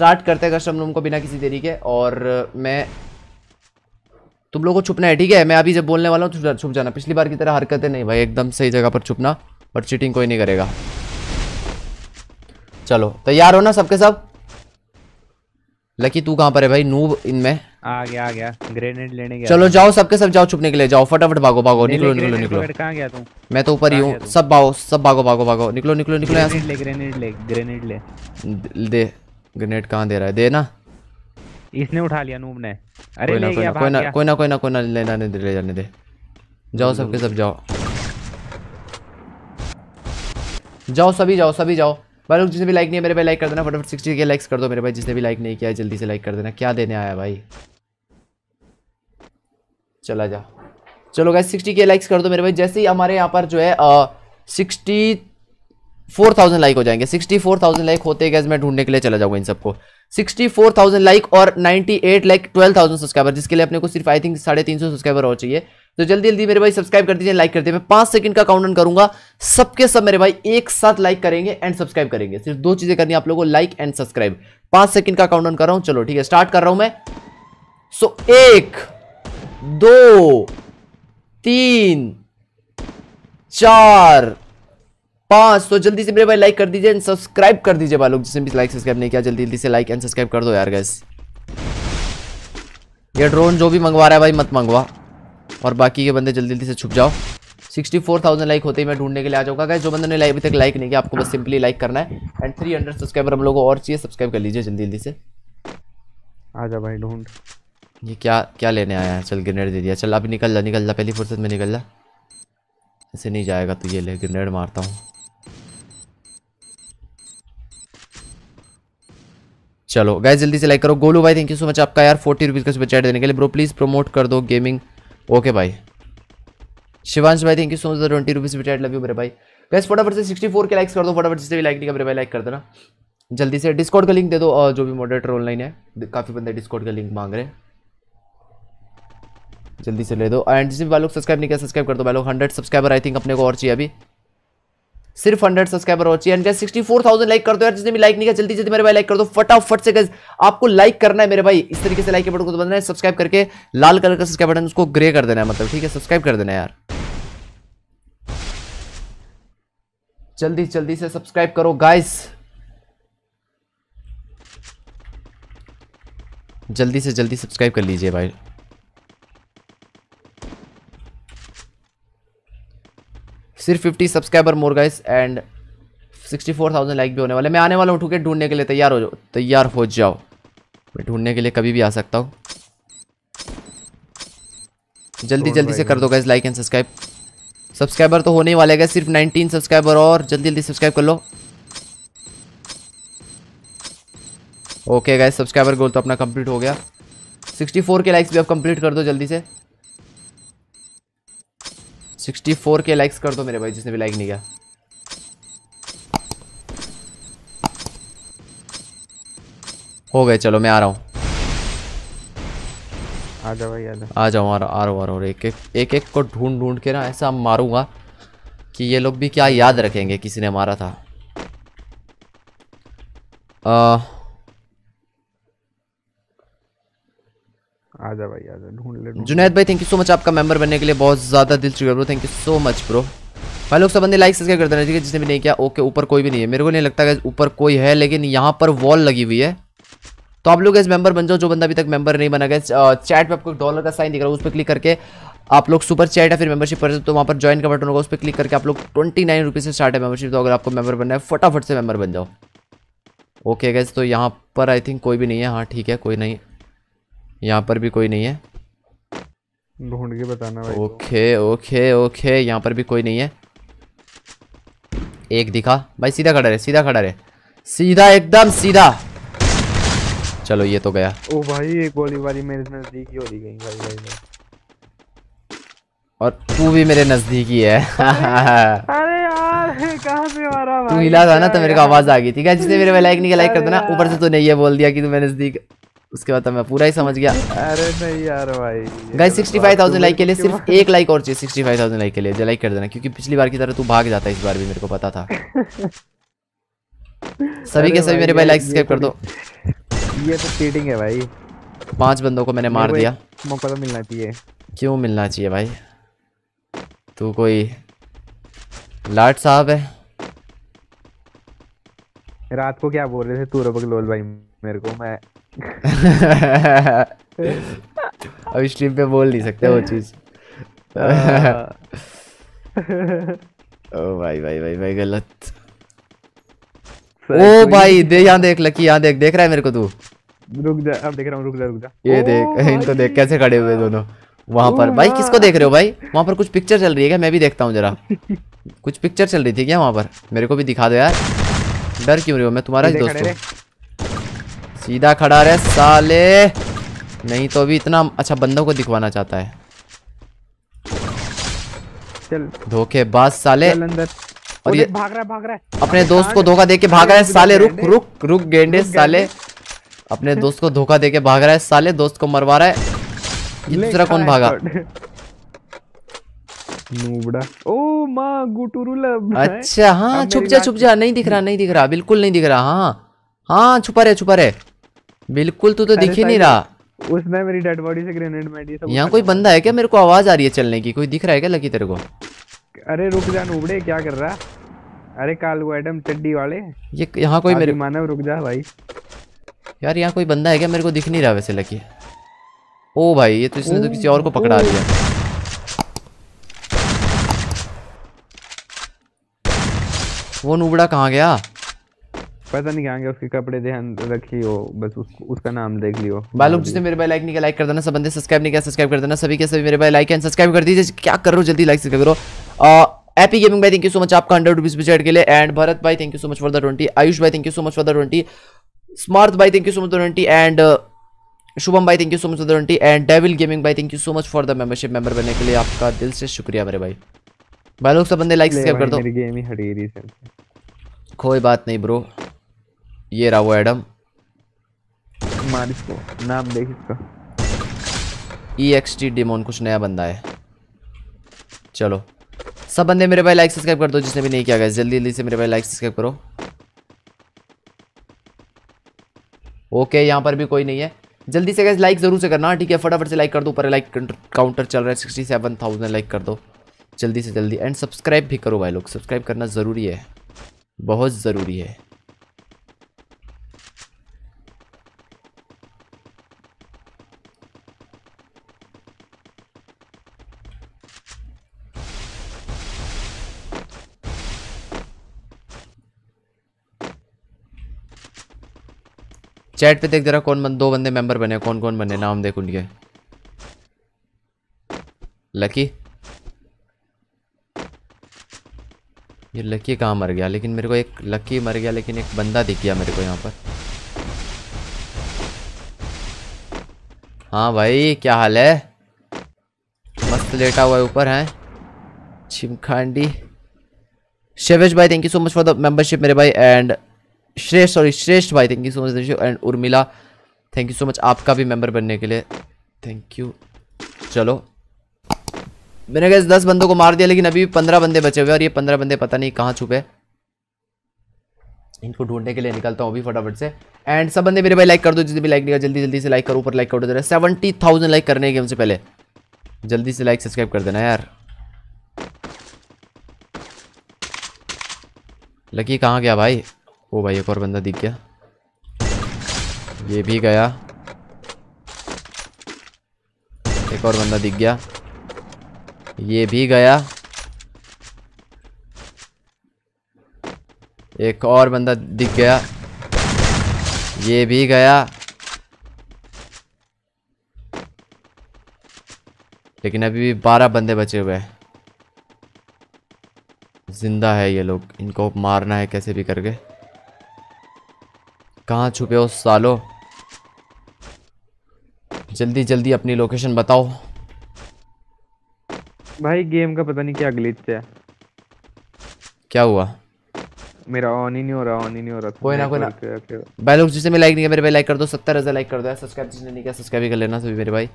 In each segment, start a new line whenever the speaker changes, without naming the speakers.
start करते हैं custom room को बिना किसी देरी के और मैं तुम लोगों को छुपना है ठीक है मैं अभी जब बोलने वाला हूँ छुप जाना पिछली बार की तरह हरकतें नहीं भाई एकदम सही जगह पर छुपना बट चीटिंग कोई नहीं करेगा चलो तैयार हो ना सबके सब लकी तू कहाँ पर है भाई नूब इनमें आ गया आ गया ग्रेनेड लेने गया चलो जाओ सबके सब जाओ छुपने के लिए जाओ फटाफट भागो भागो निकलो निकलो निकलो कहाँ गया तू मैं तो ऊपर ही हूँ सब भागो सब भागो भागो भागो निकलो निकलो निकलो यहाँ से ले ग्रेनेड ले ग्रेनेड ले दे ग्रेनेड कहाँ दे रहा है देना इसने उठा लिया नूब ने अरे कोई ना कोई ना कोई ना कोई ना कोई ना कोई ना लेना नहीं दे ले जाने दे जाओ सबके सब जाओ जाओ सभी जाओ सभी जाओ भाई लोग जिसने भी लाइक नहीं है मेरे भाई लाइक कर देना फटाफट सिक्सटी के लाइक्स कर दो मेरे भाई जिसने भी लाइक नहीं किया जल्दी से लाइक कर देना क्या देने आया भाई चला जा चलो गाइस सिक्सटी के लाइक्स कर दो मेरे भाई जैसे ही हमारे यहाँ पर जो है सिक्सटी फोर थाउजेंड लाइक हो जाएंगे सिक्सटी फोर थाउजेंड लाइक होते गए मैं ढूंढने के लिए चला जाऊंगा इन सबको सिक्सटी फोर थाउजेंड लाइक और ninety eight like twelve thousand subscriber जिसके लिए अपने को सिर्फ आई थिंक साढ़े तीन सौ सब्सक्राइबर हो चाहिए तो जल्दी जल्दी मेरे भाई सब्सक्राइब कर दीजिए लाइक कर दीजिए मैं पांच सेकंड का काउंट करूंगा सबके सब मेरे भाई एक साथ लाइक करेंगे एंड सब्सक्राइब करेंगे सिर्फ दो चीज़ें करनी आप लोगों को लाइक एंड सब्सक्राइब पांच सेकंड का काउंट कर रहा हूं चलो ठीक है स्टार्ट कर रहा हूं मैं सो एक दो तीन चार पांच तो जल्दी से मेरे भाई लाइक कर दीजिए एंड सब्सक्राइब कर दीजिए भाई लोग जिसने भी लाइक सब्सक्राइब नहीं किया जल्दी जल्दी से लाइक एंड सब्सक्राइब कर दो यार गैस ये ड्रोन जो भी मंगवा रहा है भाई मत मंगवा और बाकी के बंदे जल्दी जल्दी से छुप जाओ सिक्सटी फोर थाउजेंड लाइक होते ही मैं ढूंढने के लिए आ जाऊंगा गाइस जो बंदे ने लाइक अभी तक लाइक नहीं किया आपको बस सिंपली लाइक करना है एंड थ्री हंड्रेड सब्सक्राइबर हम लोग को और चाहिए सब्सक्राइब कर लीजिए जल्दी जल्दी से आ जा भाई ढूंढ ये क्या क्या लेने आया है चल ग्रेनेड दे दिया चल अभी निकल जा निकल जा पहली फुर्सत में निकल जा ऐसे नहीं जाएगा तो ये ले ग्रेनेड मारता हूँ चलो गाय जल्दी से लाइक करो गोलू भाई थैंक यू सो मच आपका यार फोर्टी रुपीज़ का सुपर चैट देने के लिए ब्रो प्लीज़ प्रमोट कर दो गेमिंग ओके भाई शिवांश भाई thank you so much twenty rupees super chat love you मेरे भाई गैस फटाफट से सिक्सटी फोर के लाइक्स कर दो फटाफट से भी लाइक नहीं कर भाई लाइक कर देना जल्दी से डिस्काउंट का लिंक दे दो और जो भी मॉडरेटर ऑनलाइन है काफ़ी बंदे डिस्काउंट का लिंक मांग रहे हैं जल्दी से ले दो एंड जिस भी लोग सब्सक्राइब नहीं किया सब्सक्राइब कर दो भाई लोग हंड्रेड सब्सक्राइबर आई थिंक अपने को और चाहिए अभी सिर्फ हंड्रेड सब्सक्राइबर हो चाहिए and sixty four thousand like कर दो यार जिसने भी लाइक नहीं किया जल्दी जल्दी मेरे भाई लाइक कर दो फटाफट से गज आपको लाइक करना है मेरे भाई इस तरीके से लाइक के बटन को दबाना है सब्सक्राइब करके लाल कलर का सब्सक्राइब बटन उसको ग्रे कर देना है मतलब ठीक है सब्सक्राइब कर देना यार जल्दी जल्दी से सब्सक्राइब करो गाइस जल्दी से जल्दी सब्सक्राइब कर लीजिए भाई सिर्फ fifty subscriber more guys and sixty four thousand like भी होने वाले मैं आने वाला हूँ टूकेट ढूंढने के लिए तैयार हो जाओ तैयार हो जाओ मैं ढूंढने के लिए कभी भी आ सकता हूँ जल्दी जल्दी से कर दो guys like and subscribe subscriber तो होने ही वाले गए सिर्फ 19 सब्सक्राइबर और जल्दी जल्दी सब्सक्राइब कर लो ओके गैस सब्सक्राइबर गोल तो अपना कंप्लीट हो गया 64 के लाइक्स भी आप कंप्लीट कर दो जल्दी से सिक्सटी फोर के लाइक्स कर दो मेरे भाई जिसने भी लाइक नहीं किया हो गए चलो मैं आ रहा हूँ आ जाओ आ आ रहा आ रहा आ रहा एक एक एक एक को ढूंढ ढूंढ के ना ऐसा मारूंगा कि ये लोग भी क्या याद रखेंगे किसी ने मारा था आ, आजा भाई आजा ढूंढ ले जुनैद भाई थैंक यू सो मच आपका मेंबर बनने के लिए बहुत ज्यादा दिल चुका bro thank you so much bro भाई लोग सब बंदे लाइक सब्सक्राइब कर देना ठीक है जिसने भी नहीं किया ओके ऊपर कोई भी नहीं है मेरे को नहीं लगता कि ऊपर कोई है लेकिन यहाँ पर वॉल लगी हुई है तो आप लोग इस मेंबर बन जाओ जो बंदा अभी तक मेंबर नहीं बना गया चैट पे आपको डॉलर का साइन दिख रहा है उस पर क्लिक करके आप लोग सुपर चैट या फिर मेंबरशिप पर तो वहाँ पर ज्वाइन का बटन होगा उस पर क्लिक करके आप लोग ट्वेंटी नाइन रुपीज़ से स्टार्ट है मेंबरशिप तो अगर आपको मेंबर बनना है फटाफट से मेंबर बन जाओ ओके गैस तो यहाँ पर आई थिंक कोई भी नहीं है हाँ ठीक है कोई नहीं यहाँ पर भी कोई नहीं है ढूंढ के बताना भाई ओके ओके ओके यहाँ पर भी कोई नहीं है एक दिखा भाई सीधा खड़ा रहे सीधा खड़ा रहे सीधा एकदम सीधा चलो ये तो गया ओ भाई एक गोली वाली मेरे नजदीक हो रही गई भाई भाई, और तू भी मेरे नजदीक ही है अरे यार कहां से मारा भाई तू हिला था ना तो मेरे को आवाज आ गई थी क्या जिसने मेरे पे लाइक नहीं लाइक कर दो ना ऊपर से तूने ये बोल दिया कि तू मेरे नजदीक उसके बाद तो मैं पूरा ही समझ गया अरे नहीं यार भाई गाइस 65000 लाइक के लिए सिर्फ एक लाइक और चाहिए 65000 लाइक के लिए जो लाइक कर देना क्योंकि पिछली बार की तरह तू भाग जाता है इस बार भी मेरे को पता था सभी के सभी मेरे भाई लाइक सब्सक्राइब कर दो ये तो चीटिंग है भाई पांच बंदों को मैंने मार दिया मौका तो मिलना चाहिए क्यों मिलना चाहिए भाई तू कोई लाट साहब है रात को क्या बोल रहे थे तू रबक लोल भाई मेरे को मैं अब स्ट्रीम पे बोल नहीं सकते वो चीज ओ भाई भाई भाई भाई गलत ओ भाई दे यहाँ देख लकी यहाँ देख देख रहा है मेरे को तू रुक जा अब देख रहा हूँ रुक जा रुक जा ये देख इनको देख कैसे खड़े हुए दोनों वहां पर भाई किसको देख रहे हो भाई वहां पर कुछ पिक्चर चल रही है क्या मैं भी देखता हूँ जरा कुछ पिक्चर चल रही थी क्या वहां पर मेरे को भी दिखा दो यार डर क्यों रही हो मैं तुम्हारा ही दोस्त हूँ सीधा खड़ा रहे साले नहीं तो अभी इतना अच्छा बंदों को दिखवाना चाहता है बाद साले और ये भाग रहा है भाग रहा है अपने दोस्त हाँ, को धोखा दे के भाग रहा है साले रुक रुक रुक गेंडे साले अपने दोस्त को धोखा दे के भाग रहा है साले दोस्त को मरवा रहा है दूसरा कौन भागा नूबड़ा ओ माँ अच्छा हाँ छुप जा छुप जा नहीं दिख रहा नहीं दिख रहा बिल्कुल नहीं दिख रहा हाँ हाँ छुपा रहे छुपा रहे बिल्कुल तू तो दिख ही नहीं रहा उसने मेरी डेड बॉडी से ग्रेनेड मारी सब यहां कोई बंदा है क्या मेरे को आवाज आ रही है चलने की कोई दिख रहा है क्या लकी तेरे को अरे रुक जा नूबड़े क्या कर रहा अरे काल वो एडम चड्डी वाले ये यहां कोई मेरे मानव रुक जा भाई यार यहां कोई बंदा है क्या मेरे को दिख नहीं रहा वैसे लकी ओ भाई ये तो इसने तो किसी और को पकड़ा दिया वो नूबड़ा कहां गया पता नहीं कहाँ गया उसके कपड़े ध्यान रखी हो बस उस, उसका नाम देख लियो बालूक जिसने मेरे भाई लाइक नहीं किया लाइक कर देना सब बंदे सब्सक्राइब नहीं किया सब्सक्राइब कर देना सभी के सभी मेरे भाई लाइक एंड सब्सक्राइब कर दीजिए क्या करो जल्दी लाइक सब्सक्राइब करो एपी गेमिंग भाई थैंक यू सो मच आपका हंड्रेड रुपीज बजट के लिए एंड भरत भाई thank you so much for the twenty Ayush भाई thank you so much for the twenty Samarth भाई thank you so much twenty and Shubham भाई thank you so much for the twenty and devil gaming भाई thank you so much for the membership member बनने के लिए आपका दिल से शुक्रिया मेरे भाई भाई लोग सब बंदे लाइक सब्सक्राइब कर दो कोई बात नहीं ब्रो ये रहा वो एडम मार इसको नाम देख इसका ई एक्स टी डिमोन कुछ नया बंदा है चलो सब बंदे मेरे भाई लाइक सब्सक्राइब कर दो जिसने भी नहीं किया गया जल्दी जल्दी से मेरे भाई लाइक सब्सक्राइब करो ओके यहाँ पर भी कोई नहीं है जल्दी से गए लाइक ज़रूर से करना ठीक है फटाफट से लाइक कर दो ऊपर लाइक काउंटर चल रहा है सिक्सटी सेवन थाउजेंड लाइक कर दो जल्दी से जल्दी एंड सब्सक्राइब भी करो भाई लोग सब्सक्राइब करना ज़रूरी है बहुत ज़रूरी है चैट पे देख जरा कौन बन, दो बंदे मेंबर बने कौन कौन बने नाम देख उनके लकी ये लकी कहाँ मर गया लेकिन मेरे को एक लकी मर गया लेकिन एक बंदा दिख गया मेरे को यहाँ पर हाँ भाई क्या हाल है मस्त लेटा हुआ है ऊपर है चिमखांडी शेवेश भाई thank you so much for the membership मेरे भाई एंड श्रेष्ठ सॉरी श्रेष्ठ भाई thank you so much thank and Urmila thank you so much आपका भी मेंबर बनने के लिए थैंक यू चलो मैंने कहा दस बंदों को मार दिया लेकिन अभी भी पंद्रह बंदे बचे हुए और ये पंद्रह बंदे पता नहीं कहाँ छुपे इनको ढूंढने के लिए निकलता हूँ अभी फटाफट से एंड सब बंदे मेरे भाई लाइक कर दो जितने भी लाइक नहीं जल्दी जल्दी से लाइक करो ऊपर लाइक करो जरा सेवेंटी थाउजेंड लाइक करने के उनसे पहले जल्दी से लाइक सब्सक्राइब कर देना यार लकी कहाँ गया भाई ओ भाई एक और बंदा दिख गया ये भी गया एक और बंदा दिख गया ये भी गया एक और बंदा दिख गया ये भी गया लेकिन अभी भी बारह बंदे बचे हुए हैं जिंदा है ये लोग इनको मारना है कैसे भी करके कहाँ छुपे हो सालो जल्दी जल्दी अपनी लोकेशन बताओ भाई गेम का पता नहीं क्या ग्लिच है क्या हुआ मेरा ऑन ही नहीं हो रहा ऑन ही नहीं हो रहा कोई ना कोई ना भाई लोग जिसे मैं लाइक नहीं किया मेरे भाई लाइक कर दो सत्तर हज़ार लाइक कर दो सब्सक्राइब जिसने नहीं किया सब्सक्राइब कर लेना सभी मेरे भाई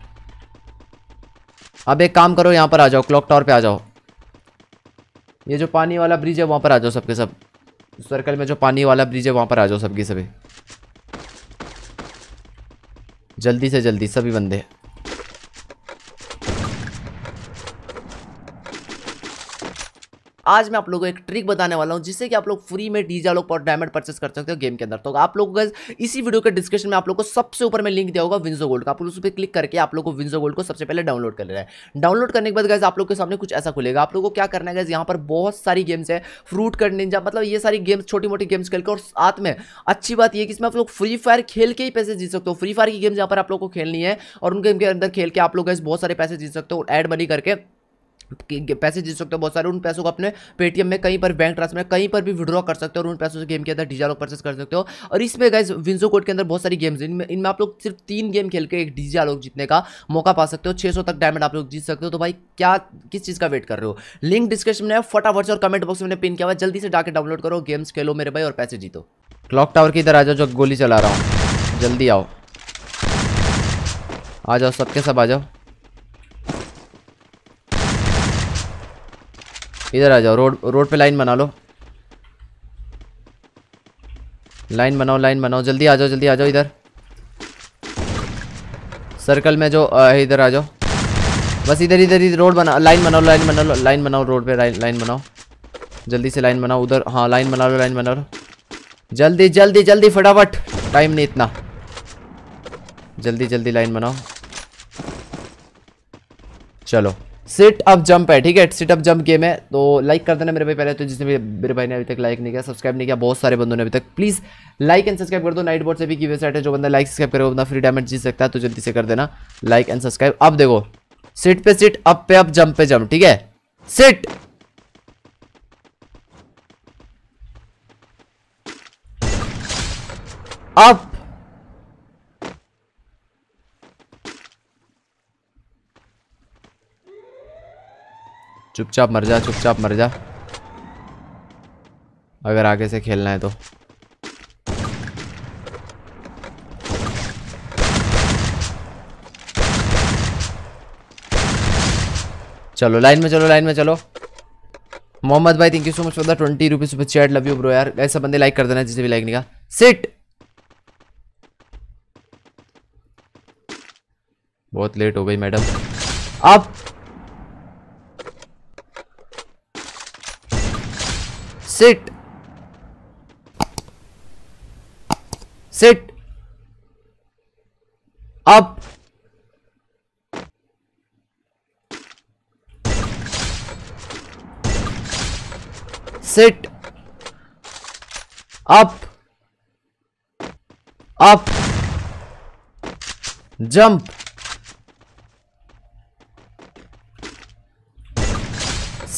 अब एक काम करो यहाँ पर आ जाओ क्लॉक टावर पे आ जाओ ये जो पानी वाला ब्रिज है वहाँ पर आ जाओ सबके सब सर्कल में जो पानी वाला ब्रिज है वहाँ पर आ जाओ सबके सभी जल्दी से जल्दी सभी बंदे आज मैं आप लोगों को एक ट्रिक बताने वाला हूँ जिससे कि आप लोग फ्री में डीजा लोग पर डायमंड परचेस कर सकते हो गेम के अंदर तो आप लोग इसी वीडियो के डिस्क्रिप्शन में आप लोग को सबसे ऊपर में लिंक दिया होगा विंजो गोल्ड का आप लोग उस पर क्लिक करके आप लोग को विंजो गोल्ड को सबसे पहले डाउनलोड कर रहे हैं डाउनलोड करने के बाद गैस आप लोग के सामने कुछ ऐसा खुलेगा आप लोगों को क्या करना है गैस यहाँ पर बहुत सारी गेम्स है फ्रूट कर निंजा मतलब ये सारी गेम्स छोटी मोटी गेम्स खेल के और साथ में अच्छी बात यह कि इसमें आप लोग फ्री फायर खेल के ही पैसे जीत सकते हो फ्री फायर की गेम्स यहाँ पर आप लोग को खेलनी है और उन गेम के अंदर खेल के आप लोग गैस बहुत सारे पैसे जीत सकते हो एड मनी करके पैसे जीत सकते हो बहुत सारे उन पैसों को अपने पेटीएम में कहीं पर बैंक ट्रांसफर में कहीं पर भी विड्रॉ कर सकते हो और उन पैसों से गेम के अंदर डीजा लोग परचेस कर सकते हो और इसमें गाइज विंजो कोड के अंदर बहुत सारी गेम्स इनमें इनमें आप लोग सिर्फ तीन गेम खेल के एक डीजे आलोक जीतने का मौका पा सकते हो छः तक डायमंड आप लोग जीत सकते हो तो भाई क्या किस चीज़ का वेट कर रहे हो लिंक डिस्क्रिप्शन में फटाफट से और कमेंट बॉक्स में पिन किया हुआ जल्दी से डाके डाउनलोड करो गेम्स खेलो मेरे भाई और पैसे जीतो क्लॉक टावर की इधर आ जाओ जो गोली चला रहा हूँ जल्दी आओ आ जाओ सबके सब आ जाओ इधर आ जाओ रोड रोड पे लाइन बना लो लाइन बनाओ लाइन बनाओ जल्दी आ जाओ जल्दी आ जाओ इधर सर्कल में जो इधर आ जाओ बस इधर इधर इधर रोड बना लाइन बनाओ लाइन बनाओ लाइन बनाओ रोड पे लाइन बनाओ जल्दी से लाइन बनाओ उधर हाँ लाइन बना लो लाइन बना लो जल्दी जल्दी जल्दी फटाफट टाइम नहीं इतना जल्दी जल्दी लाइन बनाओ चलो सिट अप जंप है ठीक है सिट अप जंप गेम है तो लाइक कर देना मेरे भाई पहले तो जिसने भी मेरे भाई ने अभी तक लाइक नहीं किया सब्सक्राइब नहीं किया बहुत सारे बंदों ने अभी तक प्लीज़ लाइक एंड सब्सक्राइब कर दो नाइट बोर्ड से भी की वेबसाइट है जो बंदा लाइक सब्सक्राइब करेगा बंदा फ्री डायमंड जीत सकता है तो जल्दी से कर देना लाइक एंड सब्सक्राइब अब देखो सिट पे सिट अप पे अप जंप पे जंप ठीक है सिट अप चुपचाप मर जा चुपचाप मर जा अगर आगे से खेलना है तो चलो लाइन में चलो लाइन में चलो मोहम्मद भाई thank you so much for the twenty rupees super chat love you bro यार ऐसा बंदे लाइक कर देना जिसे भी लाइक नहीं का सिट बहुत लेट हो गई मैडम अब sit sit up sit up up jump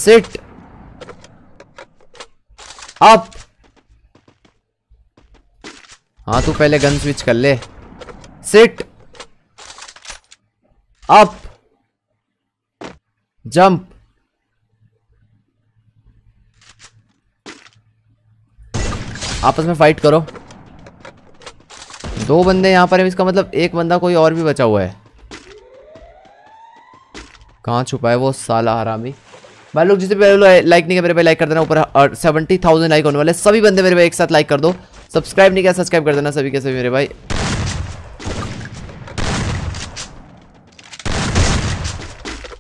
sit अब हाँ तू पहले गन स्विच कर ले सिट अप जंप आपस में फाइट करो दो बंदे यहां पर हैं इसका मतलब एक बंदा कोई और भी बचा हुआ है कहां छुपा है वो साला हरामी भाई लोग जिसे पहले लाइक नहीं किया मेरे भाई लाइक कर देना ऊपर और सेवेंटी थाउजेंड लाइक होने वाले सभी बंदे मेरे भाई एक साथ लाइक कर दो सब्सक्राइब नहीं किया सब्सक्राइब कर देना सभी के सभी मेरे भाई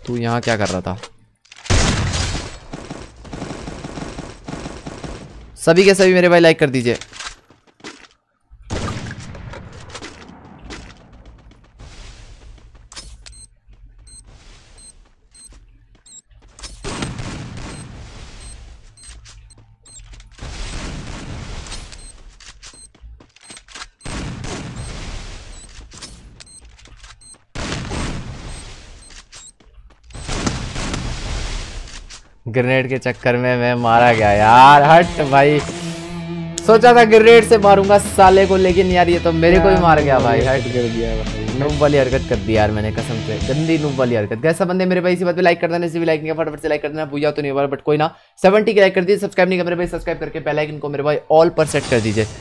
तू यहाँ क्या कर रहा था सभी के सभी मेरे भाई लाइक कर दीजिए ग्रेनेड के चक्कर में मैं मारा गया यार हट भाई सोचा था ग्रेनेड से मारूंगा साले को लेकिन यार ये तो मेरे को ही मार गया भाई हट कर दिया भाई नूब वाली हरकत कर दी यार मैंने कसम से गंदी नूब वाली हरकत कैसा बंदे मेरे भाई इसी बात पे लाइक कर देना इसी भी लाइक नहीं फटाफट से लाइक कर देना पूजा तो नहीं हुआ बट कोई ना सेवेंटी की लाइक कर दीजिए सब्सक्राइब नहीं कर मेरे भाई सब्सक्राइब करके पहले इनको मेरे भाई ऑल पर सेट कर दीजिए